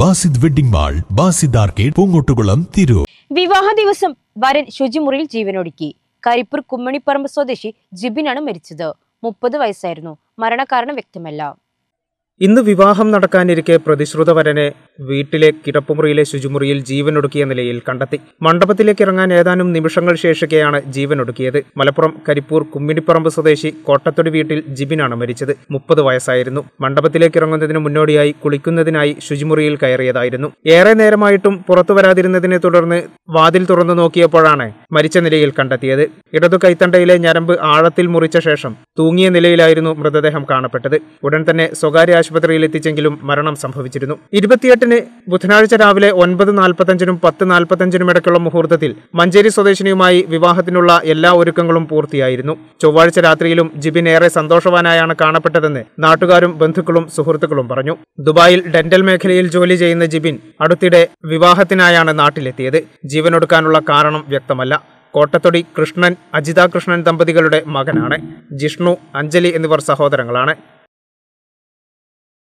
Basid wedding mall Basid arcade Poongottukulam Tirur വിവാഹ ദിവസം വരൻ ശുചിമുറിയിൽ ജീവനൊടുക്കി കരിപ്പൂർ കുമ്മണിപ്പറമ്പ് സ്വദേശി ജിബിനാണ് മരിച്ചത് മുപ്പത് വയസ്സായിരുന്നു മരണകാരണം വ്യക്തമല്ല ഇന്ന് വിവാഹം നടക്കാനിരിക്കെ പ്രതിശ്രുത വരനെ വീട്ടിലെ കിടപ്പുമുറിയിലെ ശുചിമുറിയിൽ ജീവനൊടുക്കിയ നിലയിൽ കണ്ടെത്തി മണ്ഡപത്തിലേക്ക് ഇറങ്ങാൻ ഏതാനും നിമിഷങ്ങൾ ശേഷിക്കെയാണ് ജീവനൊടുക്കിയത് മലപ്പുറം കരിപ്പൂർ കുമ്മിണിപ്പറമ്പ് സ്വദേശി കോട്ടത്തൊടി വീട്ടിൽ ജിബിനാണ് മരിച്ചത് മുപ്പത് വയസ്സായിരുന്നു മണ്ഡപത്തിലേക്ക് ഇറങ്ങുന്നതിന് മുന്നോടിയായി കുളിക്കുന്നതിനായി ശുചിമുറിയിൽ കയറിയതായിരുന്നു ഏറെ നേരമായിട്ടും പുറത്തു വരാതിരുന്നതിനെ തുടർന്ന് വാതിൽ തുറന്നു നോക്കിയപ്പോഴാണ് മരിച്ച നിലയിൽ കണ്ടെത്തിയത് ഇടതു കൈത്തണ്ടയിലെ ഞരമ്പ് ആഴത്തിൽ മുറിച്ച ശേഷം തൂങ്ങിയ നിലയിലായിരുന്നു മൃതദേഹം കാണപ്പെട്ടത് ഉടൻ തന്നെ സ്വകാര്യ ആശുപത്രിയിൽ എത്തിച്ചെങ്കിലും മരണം സംഭവിച്ചിരുന്നു ഇരുപത്തിയെട്ട് ബുധന് ബുധനാഴ്ച രാവിലെ ഒൻപത് നാൽപ്പത്തഞ്ചിനും പത്ത് നാൽപ്പത്തഞ്ചിനും ഇടയ്ക്കുള്ള മുഹൂർത്തത്തിൽ മഞ്ചേരി സ്വദേശിനിയുമായി വിവാഹത്തിനുള്ള എല്ലാ ഒരുക്കങ്ങളും പൂർത്തിയായിരുന്നു ചൊവ്വാഴ്ച രാത്രിയിലും ജിബിൻ ഏറെ സന്തോഷവാനായാണ് കാണപ്പെട്ടതെന്ന് നാട്ടുകാരും ബന്ധുക്കളും സുഹൃത്തുക്കളും പറഞ്ഞു ദുബായിൽ ഡെന്റൽ മേഖലയിൽ ജോലി ചെയ്യുന്ന ജിബിൻ അടുത്തിടെ വിവാഹത്തിനായാണ് നാട്ടിലെത്തിയത് ജീവനൊടുക്കാനുള്ള കാരണം വ്യക്തമല്ല കോട്ടത്തൊടി കൃഷ്ണൻ അജിത കൃഷ്ണൻ ദമ്പതികളുടെ മകനാണ് ജിഷ്ണു അഞ്ജലി എന്നിവർ സഹോദരങ്ങളാണ്